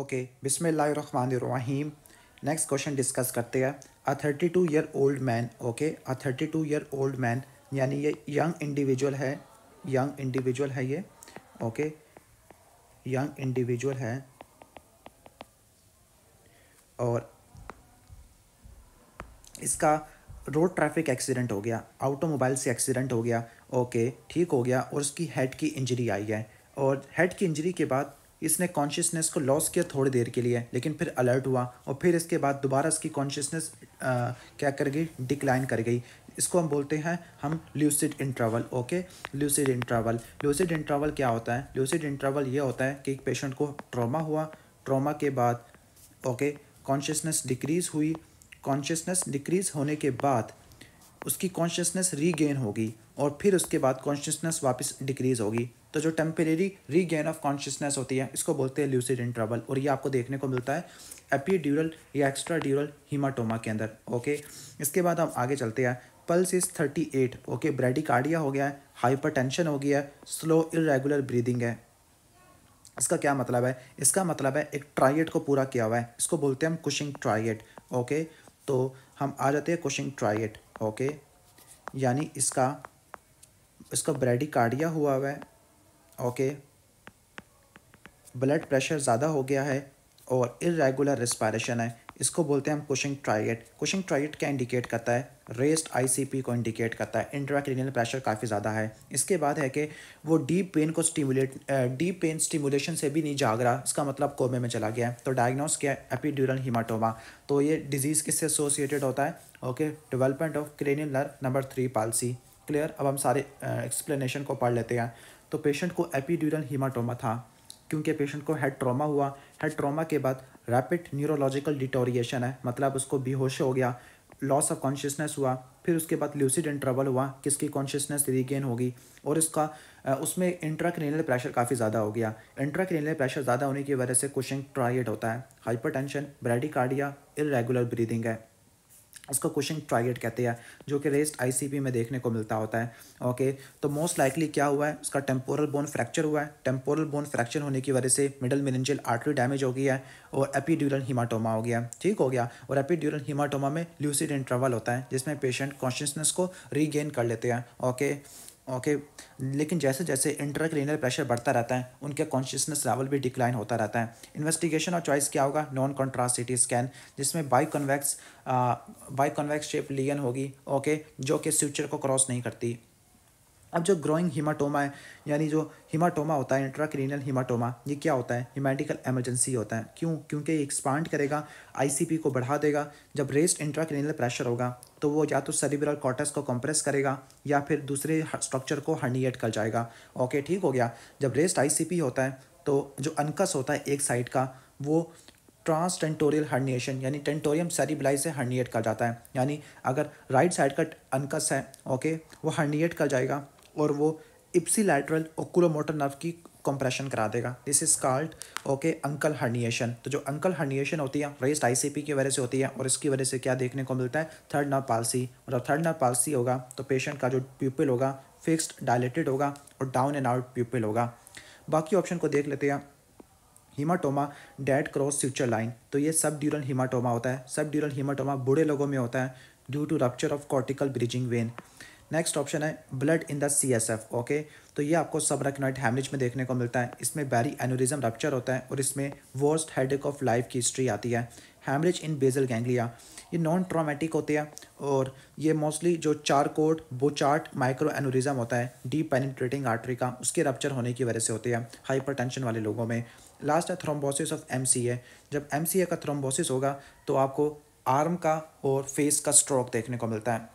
okay बिसमीम next question discuss करते हैं a thirty two year old man okay a thirty two year old man यानी ये young individual है young individual है ये ओके यंग इंडिविजुअल है और इसका रोड ट्रैफिक एक्सीडेंट हो गया ऑटोमोबाइल से एक्सीडेंट हो गया ओके ठीक हो गया और उसकी हेड की इंजरी आई है और हेड की इंजरी के बाद इसने कॉन्शियसनेस को लॉस किया थोड़ी देर के लिए लेकिन फिर अलर्ट हुआ और फिर इसके बाद दोबारा इसकी कॉन्शियसनेस क्या कर गई डिक्लाइन कर गई इसको हम बोलते हैं हम lucid interval okay lucid interval lucid interval क्या होता है ल्यूसिड इंटरवल ये होता है कि एक पेशेंट को ट्रॉमा हुआ ट्रॉमा के बाद ओके कॉन्शियसनेस डिक्रीज़ हुई कॉन्शियसनेस डिक्रीज़ होने के बाद उसकी कॉन्शियसनेस रीगेन होगी और फिर उसके बाद कॉन्शियसनेस वापस डिक्रीज़ होगी तो जो टेम्परेरी रीगेन ऑफ कॉन्शियसनेस होती है इसको बोलते हैं ल्यूसिड इंटरवल और ये आपको देखने को मिलता है एपीड्यूरल या एक्स्ट्रा ड्यूरल हीमाटोमा के अंदर ओके इसके बाद हम आगे चलते हैं pulse is thirty eight okay bradycardia हो गया है टेंशन हो गया है स्लो इरेगुलर ब्रीदिंग है इसका क्या मतलब है इसका मतलब है एक ट्राइट को पूरा किया हुआ है इसको बोलते हैं हम कुशिंग ट्राइट ओके तो हम आ जाते हैं कुशिंग ट्राइट ओके यानी इसका इसका ब्रेडिकार्डिया हुआ हुआ है ओके ब्लड प्रेशर ज़्यादा हो गया है और इरेगुलर रिस्पायरेशन है इसको बोलते हैं हम कुशिंग ट्राइट कुशिंग ट्राइट क्या इंडिकेट करता है रेस्ट आईसीपी को इंडिकेट करता है इंट्राक्रीनियल प्रेशर काफ़ी ज़्यादा है इसके बाद है कि वो डीप पेन को स्टिमुलेट डीप पेन स्टिमुलेशन से भी नहीं जाग रहा इसका मतलब कोमे में चला गया है तो डायग्नोस किया एपीड्यूरल हिमाटोमा तो ये डिजीज़ किससे एसोसिएटेड होता है okay development of cranial nerve number three palsy clear अब हम सारे एक्सप्लेनेशन को पढ़ लेते हैं तो पेशेंट को एपीड्यूरल हीमाटोमा था क्योंकि पेशेंट को हेड ट्रॉमा हुआ हेड ट्रॉमा के बाद रैपिड न्यूरोलॉजिकल डिटोरिएशन है मतलब उसको बेहोश हो गया लॉस ऑफ कॉन्शियसनेस हुआ फिर उसके बाद ल्यूसिड इंटरवल हुआ किसकी कॉन्शियसनेस रीगेन होगी और इसका उसमें इंट्राक्रेनियल प्रेशर काफ़ी ज़्यादा हो गया इंट्राक्रेनियल प्रेशर ज़्यादा होने की वजह से कुशिंग ट्राइड होता है हाइपरटेंशन ब्रेडिकार्डिया इरेगुलर ब्रीदिंग है इसको क्वेश्चन टारगेट कहते हैं जो कि रेस्ट आईसीपी में देखने को मिलता होता है ओके तो मोस्ट लाइकली क्या हुआ है उसका टेम्पोरल बोन फ्रैक्चर हुआ है टेम्पोरल बोन फ्रैक्चर होने की वजह से मिडल मिनंजल आर्टरी डैमेज हो गई है और एपीड्यूरल हिमाटोमा हो गया ठीक हो गया और एपीड्यूरल हिमाटोमा में ल्यूसिड इंटरवल होता है जिसमें पेशेंट कॉन्शियसनेस को रीगेन कर लेते हैं ओके ओके लेकिन जैसे जैसे इंटरक्रेनियल प्रेशर बढ़ता रहता है उनके कॉन्शियसनेस लेवल भी डिक्लाइन होता रहता है इन्वेस्टिगेशन और चॉइस क्या होगा नॉन कॉन्ट्रास्ट सिटी स्कैन जिसमें biconvex biconvex shape lesion होगी ओके जो कि फ्यूचर को क्रॉस नहीं करती अब जो ग्रोइंग हिमाटोमा है यानी जो हिमाटोमा होता है इंट्राक्रीनल हिमाटोमा ये क्या होता है हिमेटिकल एमरजेंसी होता है क्यों क्योंकि ये एक्सपांड करेगा आईसीपी को बढ़ा देगा जब रेस्ट इंट्राक्रीनल प्रेशर होगा तो वो या तो सरिब्रल कॉर्टस को कंप्रेस करेगा या फिर दूसरे स्ट्रक्चर को हर्निएट कर जाएगा ओके ठीक हो गया जब रेस्ट आई होता है तो जो अनकस होता है एक साइड का वो ट्रांस टेंटोरियल हर्नीशन यानी टेंटोरियम सेरिबलाई से हर्नीट कर जाता है यानी अगर राइट साइड का अनकस है ओके वो हर्नीट कर जाएगा और वो इप्सी लैटरल ओकुलोमोटर नर्व की कंप्रेशन करा देगा this is called okay uncal herniation तो जो अंकल हर्निएशन होती है रेस्ट आईसीपी की वजह से होती है और इसकी वजह से क्या देखने को मिलता है थर्ड नर्व पालसी मतलब थर्ड नर्व पालसी होगा तो पेशेंट का जो प्यूपिल होगा फिक्स्ड डायलेटेड होगा और डाउन एंड आउट प्यूपिल होगा बाकी ऑप्शन को देख लेते हैं hematoma dead cross future line तो ये सब ड्यूरल हीमाटोमा होता है सब ड्यूरल हीमाटोमा बूढ़े लोगों में होता है due to rupture of cortical bridging vein next option है blood in the C S F okay तो ये आपको सब रकनाइट हैमरेज में देखने को मिलता है इसमें बैरी एनोरिज्म रक्चर होता है और इसमें वर्स्ट हेडेक ऑफ लाइफ की हिस्ट्री आती है हैमरेज इन बेजल गैंगलिया ये नॉन ट्रामेटिक होते हैं और ये मोस्टली जो चार कोड बोचार्ट माइक्रो एनोरिज्म होता है डीप पेनिट्रेटिंग आर्टरी का उसके रप्चर होने की वजह से होते हैं टेंशन वाले लोगों में लास्ट है थ्रोम्बोसिस ऑफ एम जब एम का थ्रोम्बोसिस होगा तो आपको आर्म का और फेस का स्ट्रोक देखने को मिलता है